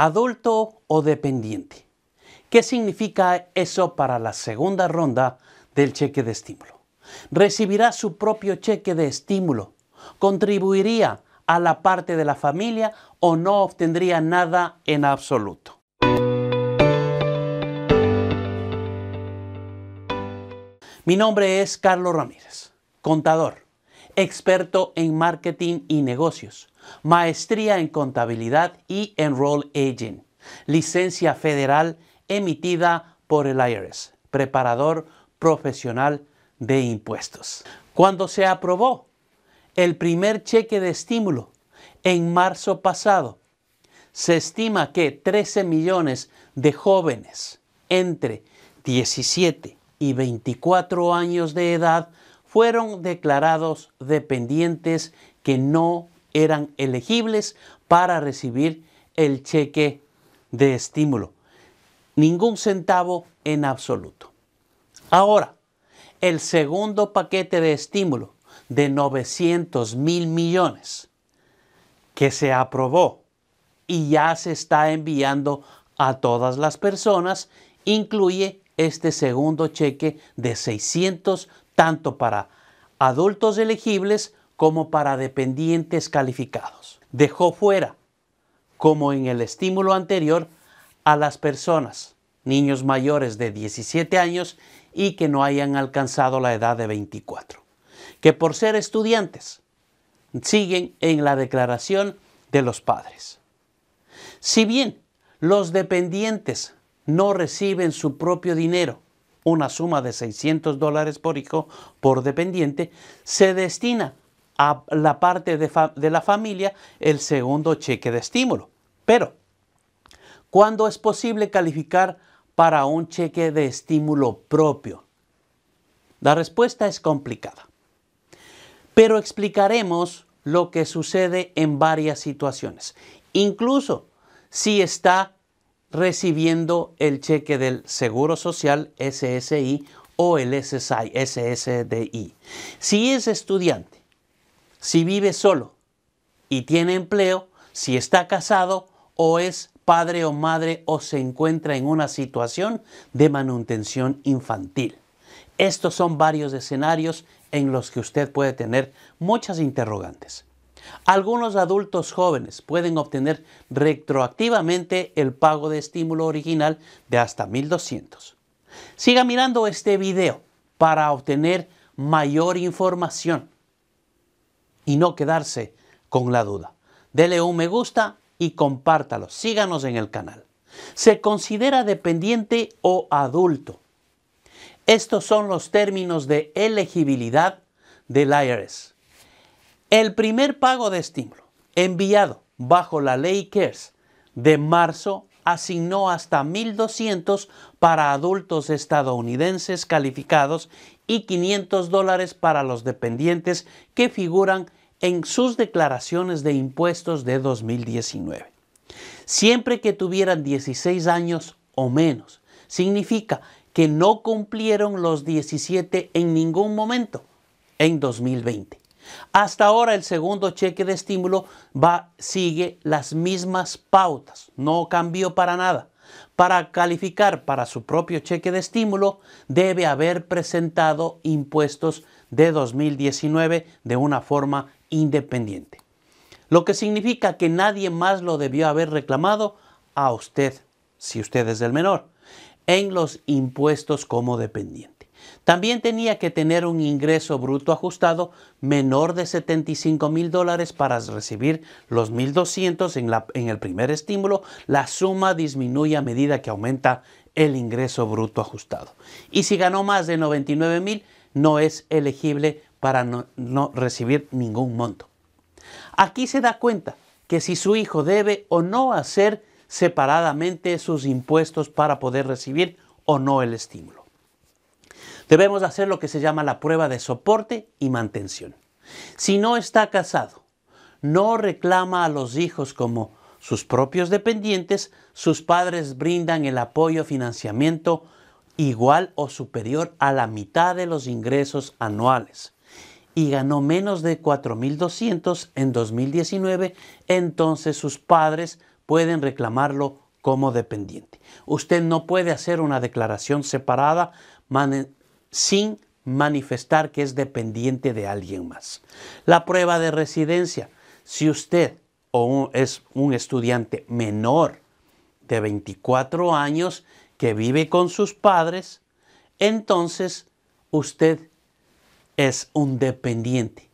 adulto o dependiente. ¿Qué significa eso para la segunda ronda del cheque de estímulo? Recibirá su propio cheque de estímulo. ¿Contribuiría a la parte de la familia o no obtendría nada en absoluto? Mi nombre es Carlos Ramírez, contador experto en marketing y negocios, maestría en contabilidad y enroll aging, licencia federal emitida por el IRS, preparador profesional de impuestos. Cuando se aprobó el primer cheque de estímulo en marzo pasado, se estima que 13 millones de jóvenes entre 17 y 24 años de edad fueron declarados dependientes que no eran elegibles para recibir el cheque de estímulo. Ningún centavo en absoluto. Ahora, el segundo paquete de estímulo de 900 mil millones que se aprobó y ya se está enviando a todas las personas incluye este segundo cheque de 600 tanto para adultos elegibles como para dependientes calificados. Dejó fuera, como en el estímulo anterior, a las personas, niños mayores de 17 años y que no hayan alcanzado la edad de 24, que por ser estudiantes siguen en la declaración de los padres. Si bien los dependientes no reciben su propio dinero, una suma de 600 dólares por hijo por dependiente, se destina a la parte de, la familia el segundo cheque de estímulo. Pero, ¿cuándo es posible calificar para un cheque de estímulo propio? La respuesta es complicada. Pero explicaremos lo que sucede en varias situaciones, incluso si está recibiendo el cheque del Seguro Social SSI o el SSI, SSDI. Si es estudiante, si vive solo y tiene empleo, si está casado o es padre o madre o se encuentra en una situación de manutención infantil. Estos son varios escenarios en los que usted puede tener muchas interrogantes. Algunos adultos jóvenes pueden obtener retroactivamente el pago de estímulo original de hasta 1200. Siga mirando este video para obtener mayor información y no quedarse con la duda. Dele un me gusta y compártalo. Síganos en el canal. Se considera dependiente o adulto. Estos son los términos de elegibilidad del IRS. El primer pago de estímulo enviado bajo la ley CARES de marzo asignó hasta 1.200 para adultos estadounidenses calificados y 500 dólares para los dependientes que figuran en sus declaraciones de impuestos de 2019. Siempre que tuvieran 16 años o menos, significa que no cumplieron los 17 en ningún momento en 2020. Hasta ahora el segundo cheque de estímulo va, sigue las mismas pautas, no cambió para nada. Para calificar para su propio cheque de estímulo debe haber presentado impuestos de 2019 de una forma independiente. Lo que significa que nadie más lo debió haber reclamado a usted, si usted es el menor, en los impuestos como dependiente. También tenía que tener un ingreso bruto ajustado menor de 75 mil dólares para recibir los 1.200 en, el primer estímulo. La suma disminuye a medida que aumenta el ingreso bruto ajustado. Y si ganó más de 99 mil, no es elegible para no recibir ningún monto. Aquí se da cuenta que si su hijo debe o no hacer separadamente sus impuestos para poder recibir o no el estímulo. Debemos hacer lo que se llama la prueba de soporte y mantención. Si no está casado, no reclama a los hijos como sus propios dependientes, sus padres brindan el apoyo financiamiento igual o superior a la mitad de los ingresos anuales y ganó menos de 4.200 en 2019, entonces sus padres pueden reclamarlo como dependiente. Usted no puede hacer una declaración separada sin manifestar que es dependiente de alguien más. La prueba de residencia. Si usted es un estudiante menor de 24 años que vive con sus padres, entonces usted es un dependiente,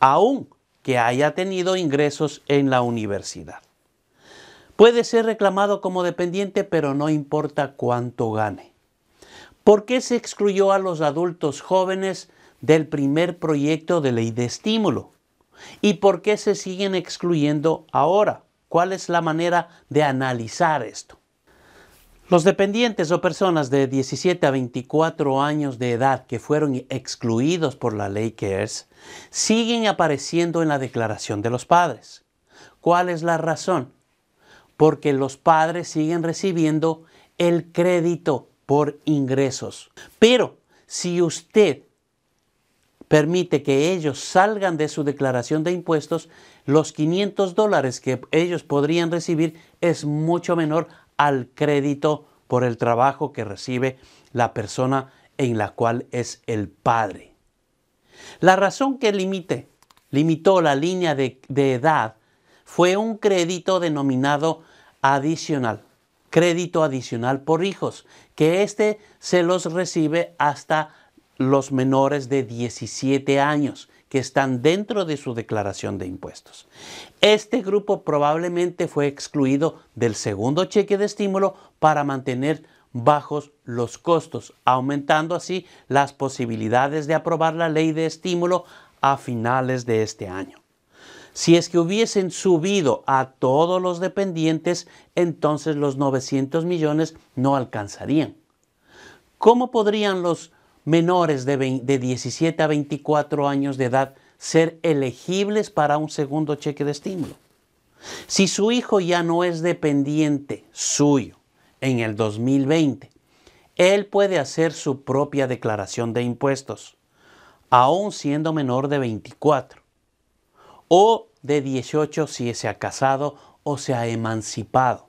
aun que haya tenido ingresos en la universidad. Puede ser reclamado como dependiente, pero no importa cuánto gane. ¿Por qué se excluyó a los adultos jóvenes del primer proyecto de ley de estímulo? ¿Y por qué se siguen excluyendo ahora? ¿Cuál es la manera de analizar esto? Los dependientes o personas de 17 a 24 años de edad que fueron excluidos por la ley CARES siguen apareciendo en la declaración de los padres. ¿Cuál es la razón? Porque los padres siguen recibiendo el crédito ingresos. Pero si usted permite que ellos salgan de su declaración de impuestos, los 500 dólares que ellos podrían recibir es mucho menor al crédito por el trabajo que recibe la persona en la cual es el padre. La razón que limite, limitó la línea de, de edad fue un crédito denominado adicional crédito adicional por hijos, que este se los recibe hasta los menores de 17 años que están dentro de su declaración de impuestos. Este grupo probablemente fue excluido del segundo cheque de estímulo para mantener bajos los costos, aumentando así las posibilidades de aprobar la ley de estímulo a finales de este año. Si es que hubiesen subido a todos los dependientes, entonces los 900 millones no alcanzarían. ¿Cómo podrían los menores de, de 17 a 24 años de edad ser elegibles para un segundo cheque de estímulo? Si su hijo ya no es dependiente suyo en el 2020, él puede hacer su propia declaración de impuestos, aún siendo menor de 24 o de 18 si se ha casado o se ha emancipado.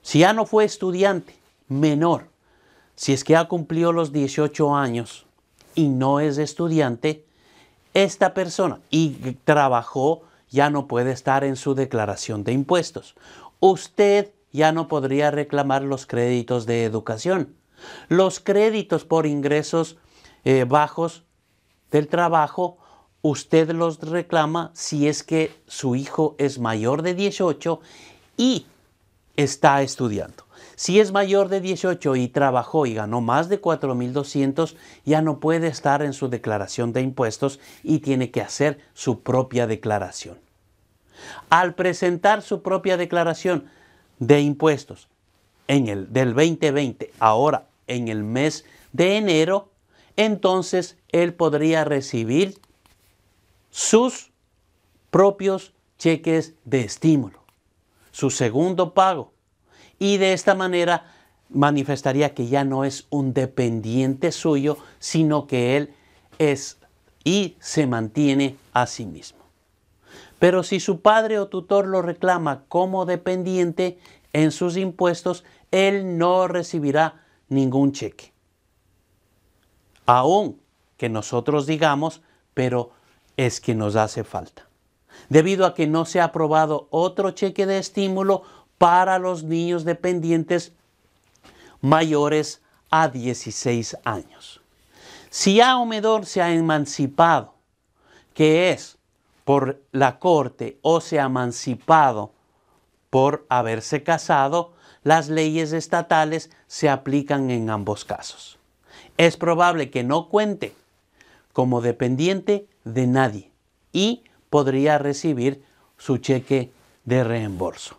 Si ya no fue estudiante, menor, si es que ha cumplido los 18 años y no es estudiante, esta persona y trabajó ya no puede estar en su declaración de impuestos. Usted ya no podría reclamar los créditos de educación. Los créditos por ingresos eh, bajos del trabajo usted los reclama si es que su hijo es mayor de 18 y está estudiando. Si es mayor de 18 y trabajó y ganó más de 4.200, ya no puede estar en su declaración de impuestos y tiene que hacer su propia declaración. Al presentar su propia declaración de impuestos en el del 2020, ahora en el mes de enero, entonces él podría recibir sus propios cheques de estímulo, su segundo pago. Y de esta manera manifestaría que ya no es un dependiente suyo, sino que él es y se mantiene a sí mismo. Pero si su padre o tutor lo reclama como dependiente en sus impuestos, él no recibirá ningún cheque. Aún que nosotros digamos, pero es que nos hace falta, debido a que no se ha aprobado otro cheque de estímulo para los niños dependientes mayores a 16 años. Si A se ha emancipado, que es por la corte o se ha emancipado por haberse casado, las leyes estatales se aplican en ambos casos. Es probable que no cuente como dependiente de nadie y podría recibir su cheque de reembolso.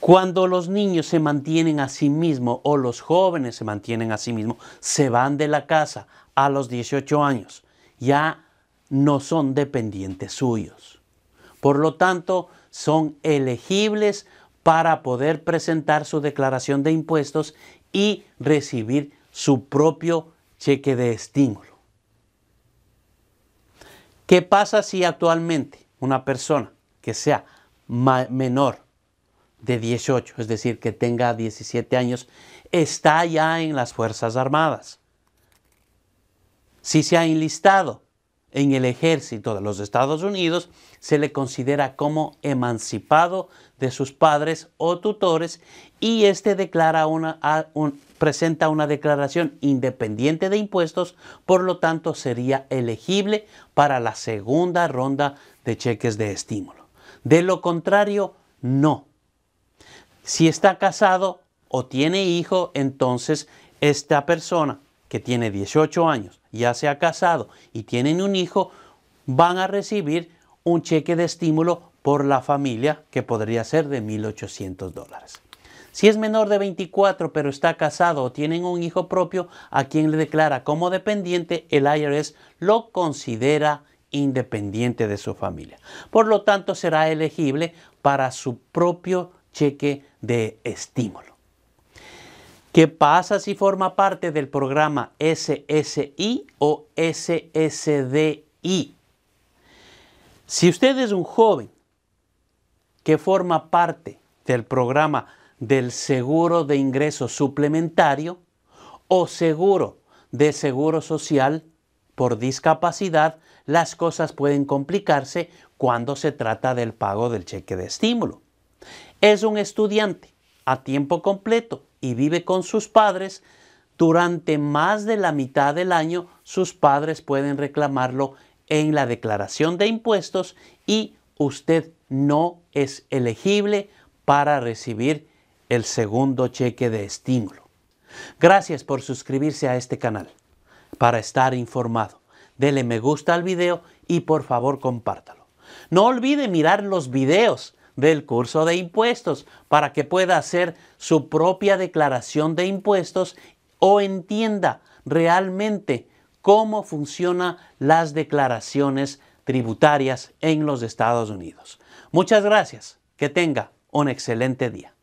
Cuando los niños se mantienen a sí mismos o los jóvenes se mantienen a sí mismos, se van de la casa a los 18 años, ya no son dependientes suyos. Por lo tanto, son elegibles para poder presentar su declaración de impuestos y recibir su propio cheque de estímulo. ¿Qué pasa si actualmente una persona que sea menor de 18, es decir, que tenga 17 años, está ya en las Fuerzas Armadas? Si se ha enlistado, en el ejército de los Estados Unidos se le considera como emancipado de sus padres o tutores y este declara una, presenta una declaración independiente de impuestos, por lo tanto sería elegible para la segunda ronda de cheques de estímulo. De lo contrario, no. Si está casado o tiene hijo, entonces esta persona que tiene 18 años ya se ha casado y tienen un hijo, van a recibir un cheque de estímulo por la familia que podría ser de 1.800 dólares. Si es menor de 24 pero está casado o tienen un hijo propio a quien le declara como dependiente, el IRS lo considera independiente de su familia. Por lo tanto, será elegible para su propio cheque de estímulo. ¿Qué pasa si forma parte del programa SSI o SSDI. Si usted es un joven que forma parte del programa del seguro de ingreso suplementario o seguro de seguro social por discapacidad, las cosas pueden complicarse cuando se trata del pago del cheque de estímulo. Es un estudiante a tiempo completo y vive con sus padres, durante más de la mitad del año sus padres pueden reclamarlo en la declaración de impuestos y usted no es elegible para recibir el segundo cheque de estímulo. Gracias por suscribirse a este canal. Para estar informado, dele me gusta al video y por favor compártalo. No olvide mirar los videos del curso de impuestos para que pueda hacer su propia declaración de impuestos o entienda realmente cómo funcionan las declaraciones tributarias en los Estados Unidos. Muchas gracias. Que tenga un excelente día.